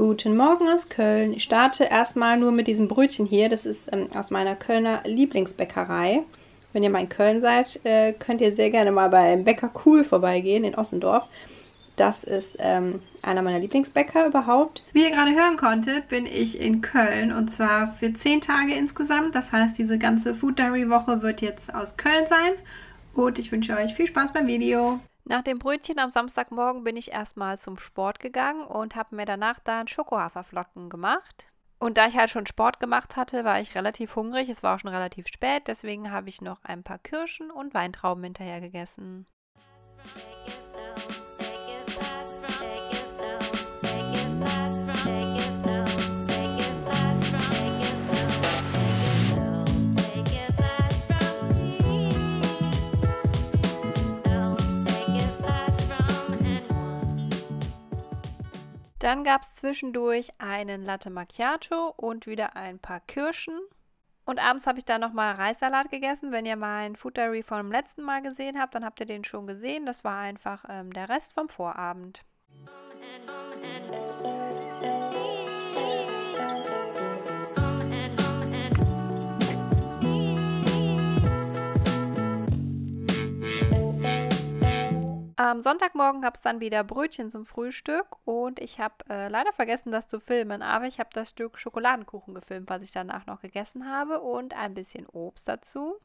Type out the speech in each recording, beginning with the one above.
Guten Morgen aus Köln. Ich starte erstmal nur mit diesem Brötchen hier. Das ist ähm, aus meiner Kölner Lieblingsbäckerei. Wenn ihr mal in Köln seid, äh, könnt ihr sehr gerne mal beim Bäcker Cool vorbeigehen in Ossendorf. Das ist ähm, einer meiner Lieblingsbäcker überhaupt. Wie ihr gerade hören konntet, bin ich in Köln und zwar für 10 Tage insgesamt. Das heißt, diese ganze Food Diary Woche wird jetzt aus Köln sein. Und ich wünsche euch viel Spaß beim Video. Nach dem Brötchen am Samstagmorgen bin ich erstmal zum Sport gegangen und habe mir danach dann Schokohaferflocken gemacht. Und da ich halt schon Sport gemacht hatte, war ich relativ hungrig. Es war auch schon relativ spät, deswegen habe ich noch ein paar Kirschen und Weintrauben hinterher gegessen. Dann gab es zwischendurch einen Latte Macchiato und wieder ein paar Kirschen. Und abends habe ich dann nochmal Reissalat gegessen. Wenn ihr meinen Food Diary vom letzten Mal gesehen habt, dann habt ihr den schon gesehen. Das war einfach ähm, der Rest vom Vorabend. Am Sonntagmorgen gab es dann wieder Brötchen zum Frühstück und ich habe äh, leider vergessen, das zu filmen, aber ich habe das Stück Schokoladenkuchen gefilmt, was ich danach noch gegessen habe und ein bisschen Obst dazu.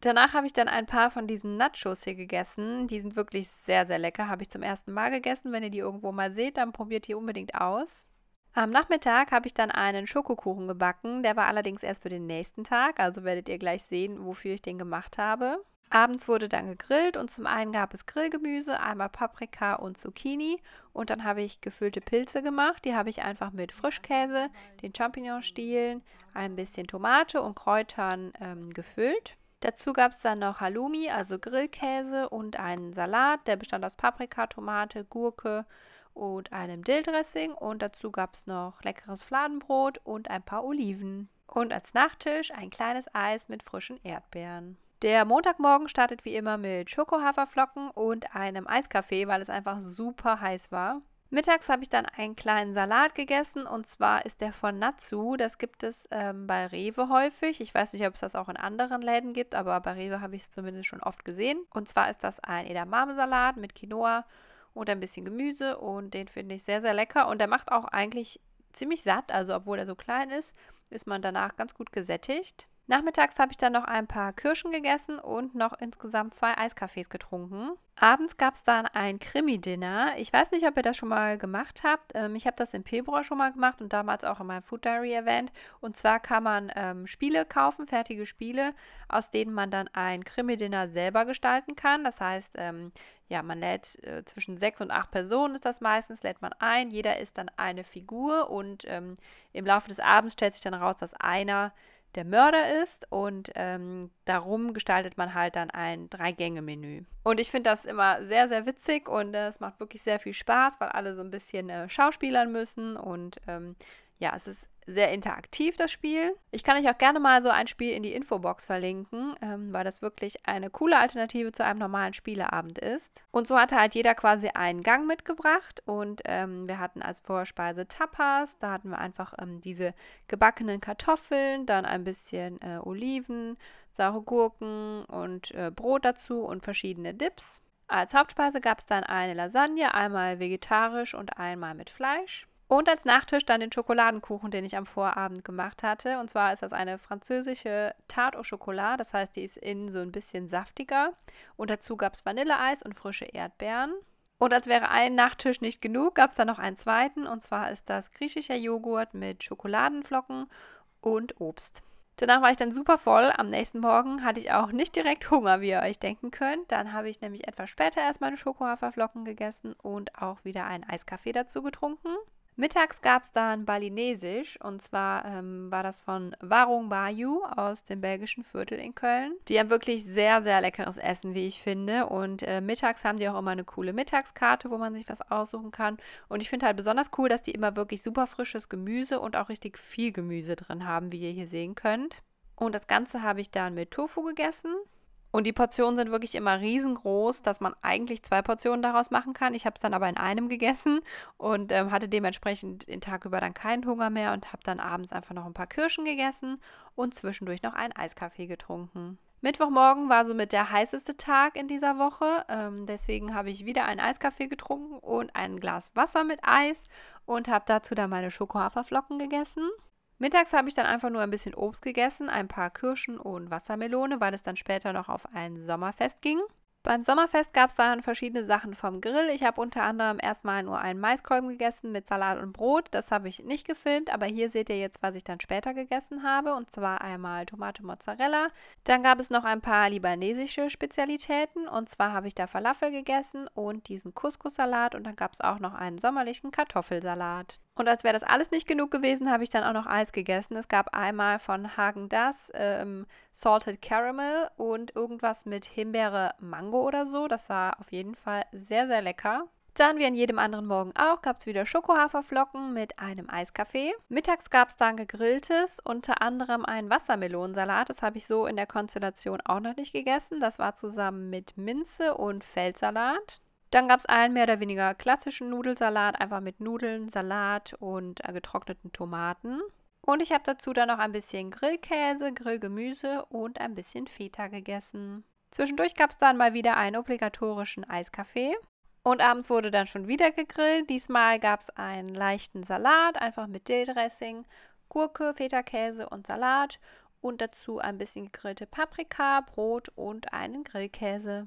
Danach habe ich dann ein paar von diesen Nachos hier gegessen. Die sind wirklich sehr, sehr lecker. Habe ich zum ersten Mal gegessen. Wenn ihr die irgendwo mal seht, dann probiert die unbedingt aus. Am Nachmittag habe ich dann einen Schokokuchen gebacken. Der war allerdings erst für den nächsten Tag. Also werdet ihr gleich sehen, wofür ich den gemacht habe. Abends wurde dann gegrillt und zum einen gab es Grillgemüse, einmal Paprika und Zucchini und dann habe ich gefüllte Pilze gemacht. Die habe ich einfach mit Frischkäse, den Champignonstielen, ein bisschen Tomate und Kräutern ähm, gefüllt. Dazu gab es dann noch Halloumi, also Grillkäse und einen Salat, der bestand aus Paprika, Tomate, Gurke und einem Dilldressing. und dazu gab es noch leckeres Fladenbrot und ein paar Oliven. Und als Nachtisch ein kleines Eis mit frischen Erdbeeren. Der Montagmorgen startet wie immer mit Schokohaferflocken und einem Eiskaffee, weil es einfach super heiß war. Mittags habe ich dann einen kleinen Salat gegessen und zwar ist der von Natsu. Das gibt es ähm, bei Rewe häufig. Ich weiß nicht, ob es das auch in anderen Läden gibt, aber bei Rewe habe ich es zumindest schon oft gesehen. Und zwar ist das ein Edamame-Salat mit Quinoa und ein bisschen Gemüse und den finde ich sehr, sehr lecker. Und der macht auch eigentlich ziemlich satt. Also obwohl er so klein ist, ist man danach ganz gut gesättigt. Nachmittags habe ich dann noch ein paar Kirschen gegessen und noch insgesamt zwei Eiskaffees getrunken. Abends gab es dann ein Krimi-Dinner. Ich weiß nicht, ob ihr das schon mal gemacht habt. Ähm, ich habe das im Februar schon mal gemacht und damals auch in meinem Food Diary erwähnt. Und zwar kann man ähm, Spiele kaufen, fertige Spiele, aus denen man dann ein Krimi-Dinner selber gestalten kann. Das heißt, ähm, ja, man lädt äh, zwischen sechs und acht Personen ist das meistens, lädt man ein. Jeder ist dann eine Figur und ähm, im Laufe des Abends stellt sich dann raus, dass einer der Mörder ist und ähm, darum gestaltet man halt dann ein Drei-Gänge-Menü. Und ich finde das immer sehr, sehr witzig und äh, es macht wirklich sehr viel Spaß, weil alle so ein bisschen äh, schauspielern müssen und ähm, ja, es ist sehr interaktiv, das Spiel. Ich kann euch auch gerne mal so ein Spiel in die Infobox verlinken, ähm, weil das wirklich eine coole Alternative zu einem normalen Spieleabend ist. Und so hatte halt jeder quasi einen Gang mitgebracht und ähm, wir hatten als Vorspeise Tapas, da hatten wir einfach ähm, diese gebackenen Kartoffeln, dann ein bisschen äh, Oliven, saure Gurken und äh, Brot dazu und verschiedene Dips. Als Hauptspeise gab es dann eine Lasagne, einmal vegetarisch und einmal mit Fleisch. Und als Nachtisch dann den Schokoladenkuchen, den ich am Vorabend gemacht hatte. Und zwar ist das eine französische Tarte au Chocolat. Das heißt, die ist innen so ein bisschen saftiger. Und dazu gab es Vanilleeis und frische Erdbeeren. Und als wäre ein Nachtisch nicht genug, gab es dann noch einen zweiten. Und zwar ist das griechischer Joghurt mit Schokoladenflocken und Obst. Danach war ich dann super voll. Am nächsten Morgen hatte ich auch nicht direkt Hunger, wie ihr euch denken könnt. Dann habe ich nämlich etwas später erst meine Schokohaferflocken gegessen und auch wieder einen Eiskaffee dazu getrunken. Mittags gab es dann Balinesisch und zwar ähm, war das von Warung Bayou aus dem belgischen Viertel in Köln. Die haben wirklich sehr, sehr leckeres Essen, wie ich finde. Und äh, mittags haben die auch immer eine coole Mittagskarte, wo man sich was aussuchen kann. Und ich finde halt besonders cool, dass die immer wirklich super frisches Gemüse und auch richtig viel Gemüse drin haben, wie ihr hier sehen könnt. Und das Ganze habe ich dann mit Tofu gegessen. Und die Portionen sind wirklich immer riesengroß, dass man eigentlich zwei Portionen daraus machen kann. Ich habe es dann aber in einem gegessen und ähm, hatte dementsprechend den Tag über dann keinen Hunger mehr und habe dann abends einfach noch ein paar Kirschen gegessen und zwischendurch noch einen Eiskaffee getrunken. Mittwochmorgen war somit der heißeste Tag in dieser Woche. Ähm, deswegen habe ich wieder einen Eiskaffee getrunken und ein Glas Wasser mit Eis und habe dazu dann meine Schokohaferflocken gegessen. Mittags habe ich dann einfach nur ein bisschen Obst gegessen, ein paar Kirschen und Wassermelone, weil es dann später noch auf ein Sommerfest ging. Beim Sommerfest gab es dann verschiedene Sachen vom Grill. Ich habe unter anderem erstmal nur einen Maiskolben gegessen mit Salat und Brot. Das habe ich nicht gefilmt, aber hier seht ihr jetzt, was ich dann später gegessen habe. Und zwar einmal Tomate Mozzarella. Dann gab es noch ein paar libanesische Spezialitäten. Und zwar habe ich da Falafel gegessen und diesen Couscous-Salat. Und dann gab es auch noch einen sommerlichen Kartoffelsalat. Und als wäre das alles nicht genug gewesen, habe ich dann auch noch Eis gegessen. Es gab einmal von Hagen das ähm, Salted Caramel und irgendwas mit Himbeere, Mango oder so. Das war auf jeden Fall sehr, sehr lecker. Dann, wie an jedem anderen Morgen auch, gab es wieder Schokohaferflocken mit einem Eiskaffee. Mittags gab es dann gegrilltes, unter anderem einen Wassermelonensalat. Das habe ich so in der Konstellation auch noch nicht gegessen. Das war zusammen mit Minze und Feldsalat. Dann gab es einen mehr oder weniger klassischen Nudelsalat, einfach mit Nudeln, Salat und äh, getrockneten Tomaten. Und ich habe dazu dann noch ein bisschen Grillkäse, Grillgemüse und ein bisschen Feta gegessen. Zwischendurch gab es dann mal wieder einen obligatorischen Eiskaffee. Und abends wurde dann schon wieder gegrillt. Diesmal gab es einen leichten Salat, einfach mit Dill-Dressing, Gurke, Feta-Käse und Salat. Und dazu ein bisschen gegrillte Paprika, Brot und einen Grillkäse.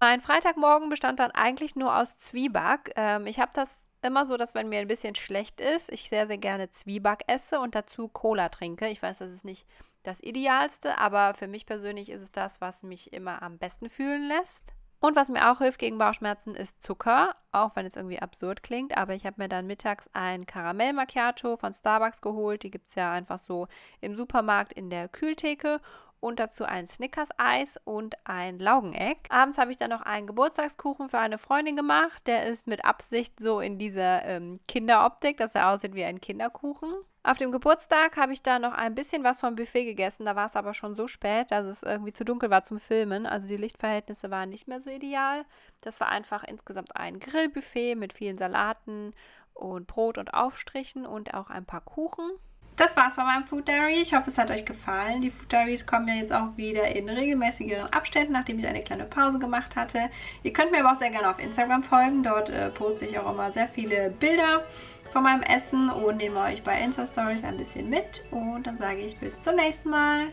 Mein Freitagmorgen bestand dann eigentlich nur aus Zwieback. Ähm, ich habe das immer so, dass wenn mir ein bisschen schlecht ist, ich sehr, sehr gerne Zwieback esse und dazu Cola trinke. Ich weiß, das ist nicht das Idealste, aber für mich persönlich ist es das, was mich immer am besten fühlen lässt. Und was mir auch hilft gegen Bauchschmerzen ist Zucker, auch wenn es irgendwie absurd klingt, aber ich habe mir dann mittags ein Karamell Macchiato von Starbucks geholt, die gibt es ja einfach so im Supermarkt in der Kühltheke und dazu ein Snickers-Eis und ein Laugeneck. Abends habe ich dann noch einen Geburtstagskuchen für eine Freundin gemacht. Der ist mit Absicht so in dieser ähm, Kinderoptik, dass er aussieht wie ein Kinderkuchen. Auf dem Geburtstag habe ich da noch ein bisschen was vom Buffet gegessen. Da war es aber schon so spät, dass es irgendwie zu dunkel war zum Filmen. Also die Lichtverhältnisse waren nicht mehr so ideal. Das war einfach insgesamt ein Grillbuffet mit vielen Salaten und Brot und Aufstrichen und auch ein paar Kuchen das war's von meinem Food Diary. Ich hoffe, es hat euch gefallen. Die Food Diaries kommen ja jetzt auch wieder in regelmäßigeren Abständen, nachdem ich eine kleine Pause gemacht hatte. Ihr könnt mir aber auch sehr gerne auf Instagram folgen. Dort äh, poste ich auch immer sehr viele Bilder von meinem Essen und nehme euch bei Insta-Stories ein bisschen mit. Und dann sage ich bis zum nächsten Mal.